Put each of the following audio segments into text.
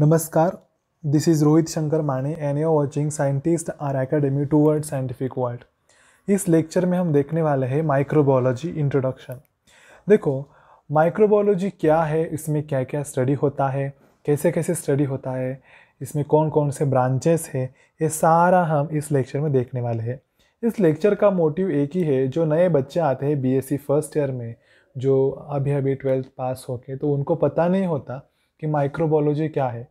नमस्कार this is Rohit Shankar Mane and you watching scientist are academy to word scientific world इस lecture में हम देखने वाले हैं माइक्रोबायोलॉजी इंट्रोडक्शन देखो माइक्रोबायोलॉजी क्या है इसमें क्या क्या स्टडी होता है कैसे कैसे स्टडी होता है इसमें कौन कौन से ब्रांचेस है ये सारा हम इस लेक्चर में देखने वाले हैं इस लेक्चर का मोटिव एक ही है जो नए बच्चे आते हैं बीएससी फर्स्ट ईयर में जो अभी अभी ट्वेल्थ पास होके तो उनको पता नहीं होता कि माइक्रोबायोलॉजी क्या है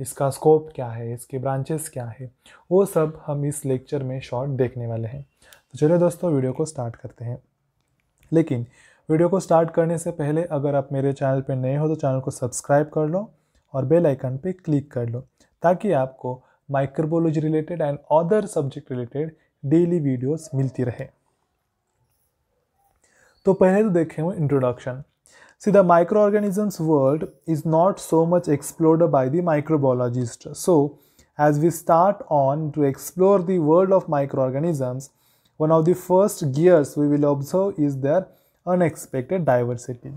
इसका स्कोप क्या है इसके ब्रांचेस क्या है वो सब हम इस लेक्चर में शॉर्ट देखने वाले हैं तो चलिए दोस्तों वीडियो को स्टार्ट करते हैं लेकिन वीडियो को स्टार्ट करने से पहले अगर आप मेरे चैनल पर नए हो तो चैनल को सब्सक्राइब कर लो और बेल आइकन पे क्लिक कर लो ताकि आपको microbiology related and other subject related daily videos मिलती रहे तो पहले तो देखें वो introduction See, the microorganisms world is not so much explored by the microbiologist. So, as we start on to explore the world of microorganisms, one of the first gears we will observe is their unexpected diversity.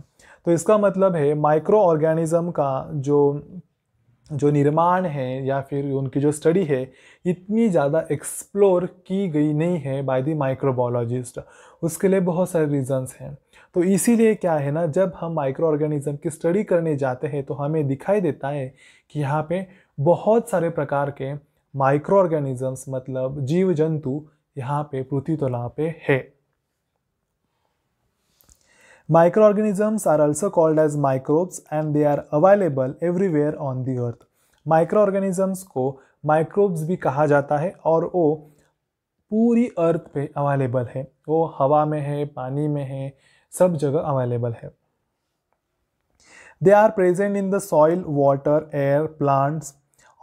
तो इसका मतलब है micro organism का जो जो निर्माण है या फिर उनकी जो स्टडी है इतनी ज़्यादा एक्सप्लोर की गई नहीं है बाय दी माइक्रोबायोलॉजिस्ट उसके लिए बहुत सारे रीजंस हैं तो इसीलिए क्या है ना जब हम माइक्रो ऑर्गेनिज़म की स्टडी करने जाते हैं तो हमें दिखाई देता है कि यहाँ पे बहुत सारे प्रकार के माइक्रो ऑर्गेनिज़म्स मतलब जीव जंतु यहाँ पे पृथ्वी तला पे है microorganisms are are called as as and they are are everywhere on on earth microorganisms को माइक्रोब्स भी कहा जाता है और वो पूरी अर्थ पे अवेलेबल है वो हवा में है पानी में है सब जगह अवेलेबल है they are present in the soil water air plants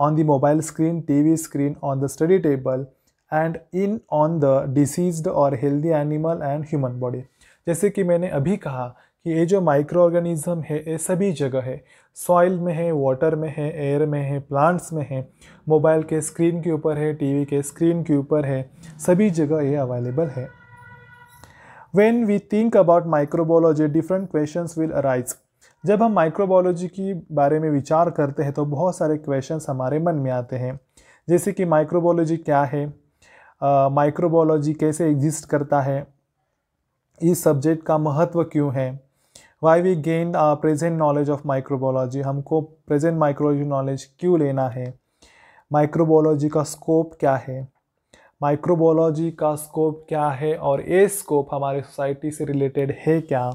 on the mobile screen T V screen on the study table and in on the disease और healthy animal and human body जैसे कि मैंने अभी कहा कि ये जो माइक्रो ऑर्गेनिज़म है ये सभी जगह है सॉइल में है वाटर में है एयर में है प्लांट्स में है मोबाइल के स्क्रीन के ऊपर है टीवी के स्क्रीन के ऊपर है सभी जगह ये अवेलेबल है when we think about microbiology different question will arise जब हम माइक्रोबायोलॉजी के बारे में विचार करते हैं तो बहुत सारे क्वेश्चन हमारे मन में आते हैं जैसे कि माइक्रोबायोलॉजी क्या है माइक्रोबायोलॉजी कैसे एग्जिस्ट करता है इस सब्जेक्ट का महत्व क्यों है why we gain present knowledge of microbiology हमको प्रेजेंट माइक्रोलॉजी नॉलेज क्यों लेना है माइक्रोबोलॉजी का स्कोप क्या है माइक्रोबोलॉजी का स्कोप क्या है और ये स्कोप हमारे सोसाइटी से रिलेटेड है क्या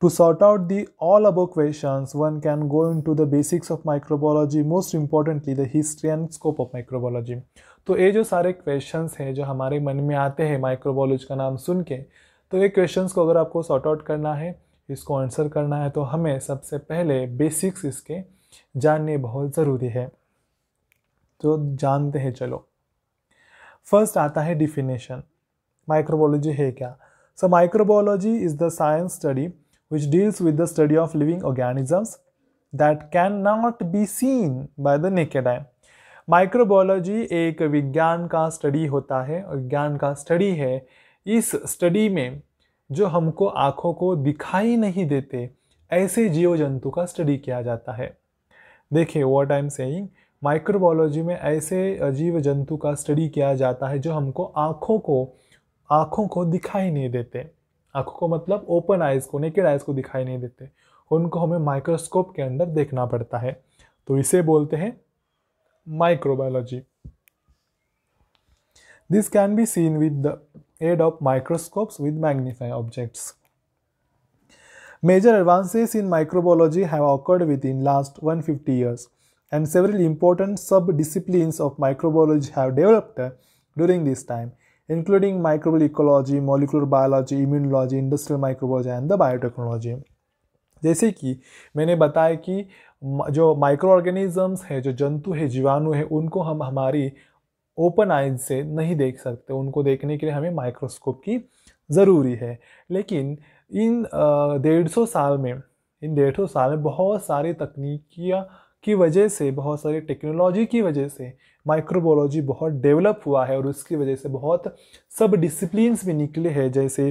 To sort out the all above questions, one can go into the basics of microbiology, most importantly the history and scope of microbiology. तो ये जो सारे questions हैं जो हमारे मन में आते हैं microbiology का नाम सुन के तो ये questions को अगर आपको sort out करना है इसको answer करना है तो हमें सबसे पहले basics इसके जानने बहुत ज़रूरी है तो जानते हैं चलो फर्स्ट आता है डिफिनेशन माइक्रोबायोलॉजी है क्या so microbiology is the science study which deals with the study of living organisms that cannot be seen by the naked eye. Microbiology एक विज्ञान का स्टडी होता है विज्ञान का स्टडी है इस स्टडी में जो हमको आँखों को दिखाई नहीं देते ऐसे जीव जंतु का स्टडी किया जाता है देखिए what I am saying microbiology में ऐसे जीव जंतु का स्टडी किया जाता है जो हमको आँखों को आँखों को दिखाई नहीं देते आँखों को मतलब ओपन आइज को नेकेड आइज को दिखाई नहीं देते उनको हमें माइक्रोस्कोप के अंदर देखना पड़ता है तो इसे बोलते हैं microbiology this can be seen with the aid of microscopes with magnifying objects major advances in microbiology have occurred within last 150 fifty years and several important sub discipline of microbiology have developed during this time including microbial ecology, molecular biology, immunology, industrial microbiology and the biotechnology. जैसे कि मैंने बताया कि जो micro organisms हैं जो जंतु हैं जीवाणु है उनको हम हमारी ओपन आइज से नहीं देख सकते उनको देखने के लिए हमें माइक्रोस्कोप की ज़रूरी है लेकिन इन डेढ़ सौ साल में इन डेढ़ सौ साल में बहुत सारी तकनीकियाँ की वजह से बहुत सारी टेक्नोलॉजी की वजह से माइक्रोबोलॉजी बहुत डेवलप हुआ है और उसकी वजह से बहुत सब डिसिप्लिन भी निकले हैं जैसे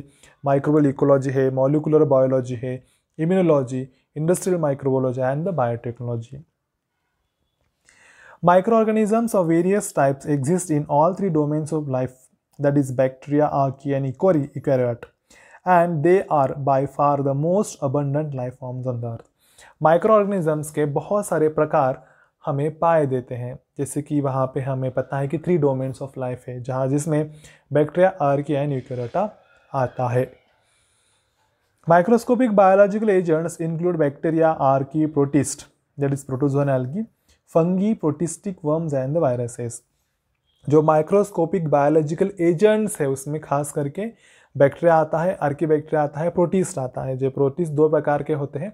माइक्रोबल इकोलॉजी है मॉलिकुलर बायोलॉजी है immunology industrial microbiology and the biotechnology microorganisms of various types exist in all three domains of life that is bacteria archaea and eukarya eukarya and they are by far the most abundant life forms on the earth microorganisms के बहुत सारे प्रकार हमें पाए देते हैं जैसे कि वहाँ पे हमें पता है कि थ्री डोमेन्स ऑफ लाइफ है जहाँ जिसमें bacteria archaea and eukaryota आता है microscopic biological agents include bacteria archaea protist that is protozoa algae fungi protistic worms and the viruses जो माइक्रोस्कोपिक बायोलॉजिकल एजेंट्स है उसमें खास करके बैक्टीरिया आता है आर्की बैक्टीरिया आता है प्रोटीस्ट आता है जो प्रोटीस दो प्रकार के होते हैं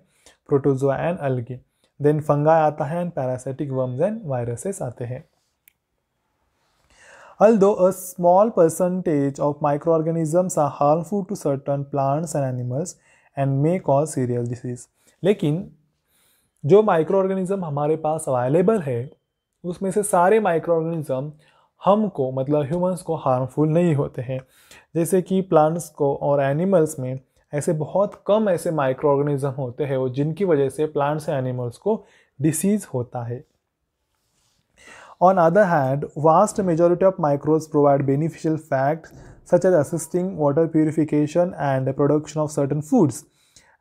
protozoa and algae then fungi आता है and parasitic worms and viruses आते हैं although a small percentage of microorganisms are harmful to certain plants and animals and may cause serious disease लेकिन जो माइक्रो ऑर्गेनिज्म हमारे पास available है उसमें से सारे माइक्रो ऑर्गेनिज्म हम मतलब को मतलब ह्यूमंस को हार्मफुल नहीं होते हैं जैसे कि प्लांट्स को और एनिमल्स में ऐसे बहुत कम ऐसे माइक्रो ऑर्गेनिजम होते हैं और जिनकी वजह से प्लांट्स या एनिमल्स को डिसीज़ होता है on other hand vast majority of microbe provide beneficial facts such as assisting water purification and production of certain foods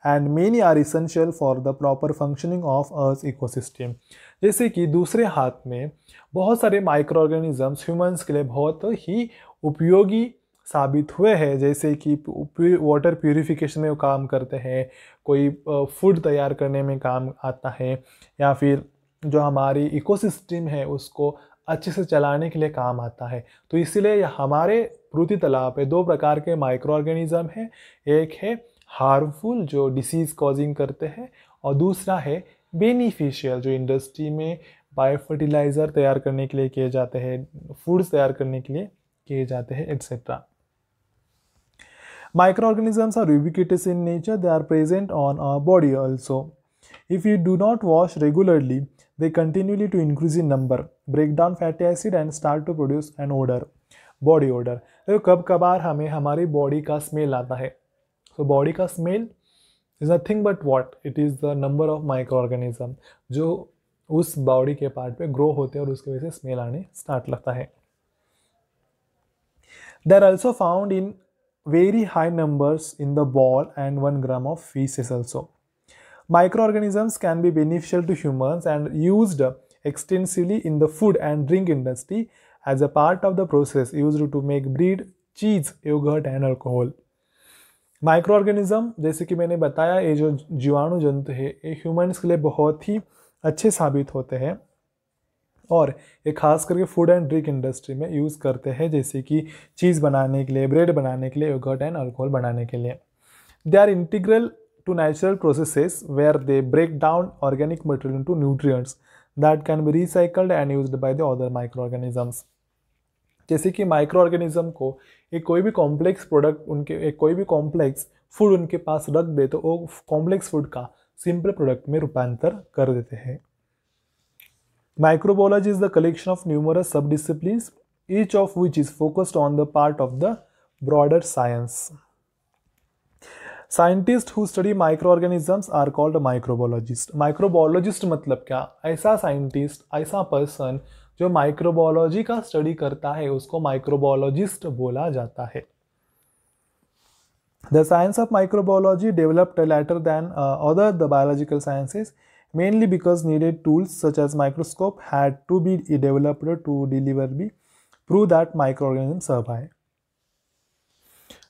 and many are essential for the proper functioning of earth ecosystem जैसे कि दूसरे हाथ में बहुत सारे micro organisms humans के लिए बहुत ही उपयोगी साबित हुए हैं जैसे कि वाटर प्योरीफिकेशन में काम करते हैं कोई फूड तैयार करने में काम आता है या फिर जो हमारी इकोसिस्टम है उसको अच्छे से चलाने के लिए काम आता है तो इसलिए हमारे पृथ्वी तलाब पे दो प्रकार के माइक्रो ऑर्गेनिज्म हैं एक है हार्मफुल जो डिसीज़ कॉजिंग करते हैं और दूसरा है बेनिफिशियल जो इंडस्ट्री में बायोफर्टिलाइज़र तैयार करने के लिए किए जाते हैं फूड्स तैयार करने के लिए किए जाते हैं etcetera microorganisms are ubiquitous in nature they are present on our body also if you do not wash regularly they continuously to increase in number break down fatty acid and start to produce an odour body odour देखो कब कबार हमें हमारी body का smell आता है so body का smell is nothing but what it is the number of microorganism जो उस बॉडी के पार्ट पे ग्रो होते हैं और उसकी वजह से स्मेल आने स्टार्ट लगता है they are also found in very high numbers in the bowel and one gram of faeces is also microorganisms can be beneficial to humans and use extensively in the food and drink industry as a part of the process use to make bread cheese yogurt and alcohol microorganism जैसे कि मैंने बताया ये जो जीवाणु जंतु है ये ह्यूमन्स के लिए बहुत ही अच्छे साबित होते हैं और ये खास करके फूड एंड ड्रिंक इंडस्ट्री में यूज़ करते हैं जैसे कि चीज़ बनाने के लिए ब्रेड बनाने के लिए योगर्ट एंड अल्कोहल बनाने के लिए they are integral natural processes where they break down organic material material nutrients that can be recycled and used by the other microorganisms जैसे कि माइक्रो ऑर्गेनिज्म को एक कोई भी कॉम्प्लेक्स प्रोडक्ट उनके एक कोई भी कॉम्प्लेक्स फूड उनके पास रख दे तो वो कॉम्प्लेक्स फूड का सिंपल प्रोडक्ट में रूपांतर कर देते हैं microbiology is the collection of numerous sub discipline each of which is focused on the part of the broader science scientist who study microorganisms are called microbiologist microbiologist मतलब क्या ऐसा scientist ऐसा person जो microbiology का study करता है उसको microbiologist बोला जाता है the science of microbiology developed later than other the biological sciences mainly because needed tools such as microscope had to be developed to deliver be prove that microorganism survive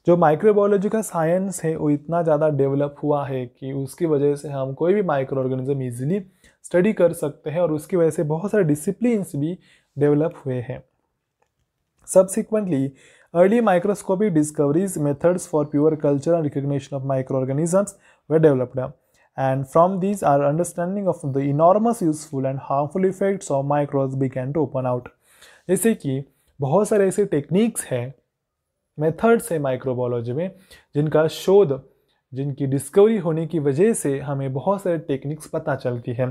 जो microbiology का science है वो इतना ज़्यादा develop हुआ है कि उसकी वजह से हम कोई भी माइक्रो ऑर्गेनिज्म ईजिली स्टडी कर सकते हैं और उसकी वजह से बहुत सारे डिसिप्लिनस भी डेवलप हुए हैं subsequently early microscopic discoveries methods for pure culture and recognition of microorganisms were developed and from this our understanding of the enormous useful and harmful effects of micros be can to open out जैसे कि बहुत सारे ऐसे techniques हैं methods हैं microbiology में जिनका शोध जिनकी डिस्कवरी होने की वजह से हमें बहुत सारे टेक्निक्स पता चलती है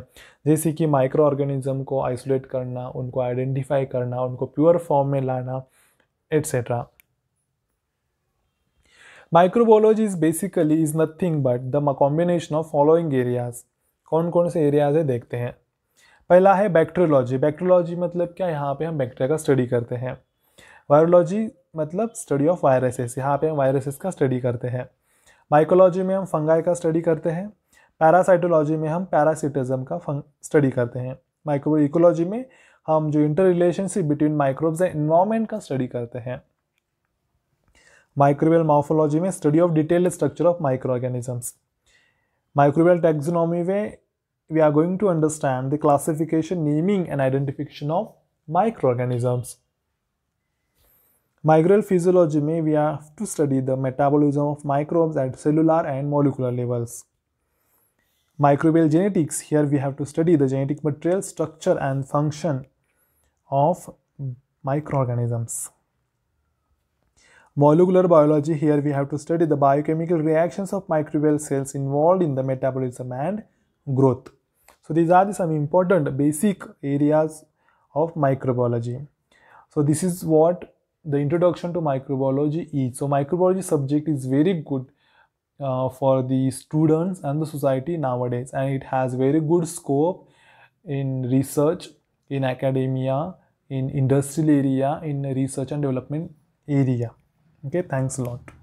जैसे कि माइक्रो ऑर्गेनिज्म को आइसोलेट करना उनको आइडेंटिफाई करना उनको प्योर फॉर्म में लाना etcetera microbiology is basically is nothing but the combination of following areas कौन कौन से एरियाज है देखते हैं पहला है बैक्टेरियोलॉजी बैक्टेरियोलॉजी मतलब क्या यहाँ पे हम बैक्टीरिया का स्टडी करते हैं वायरोलॉजी मतलब स्टडी ऑफ वायरसेस यहाँ पे हम वायरसेस का स्टडी करते हैं माइकोलॉजी में हम फंगाई का स्टडी करते हैं पैरासाइटोलॉजी में हम पैरासिटिज्म का स्टडी करते हैं माइक्रो इकोलॉजी में हम जो interrelationship between microbes and environment का स्टडी करते हैं माइक्रोवेल मॉर्फोलॉजी में study of detail structure of microorganisms microbial taxonomy में we are going to understand the classification naming and identification of microorganisms Microbial physiology may we have to study the metabolism of microbes at cellular and molecular levels. Microbial genetics, here we have to study the genetic material, structure and function of microorganisms. Molecular biology, here we have to study the biochemical reactions of microbial cells involved in the metabolism and growth. So these are the some important basic areas of microbiology. So this is what the introduction to microbiology is. So microbiology subject is very good uh, for the students and the society nowadays and it has very good scope in research, in academia, in industrial area, in research and development area. Okay, thanks a lot.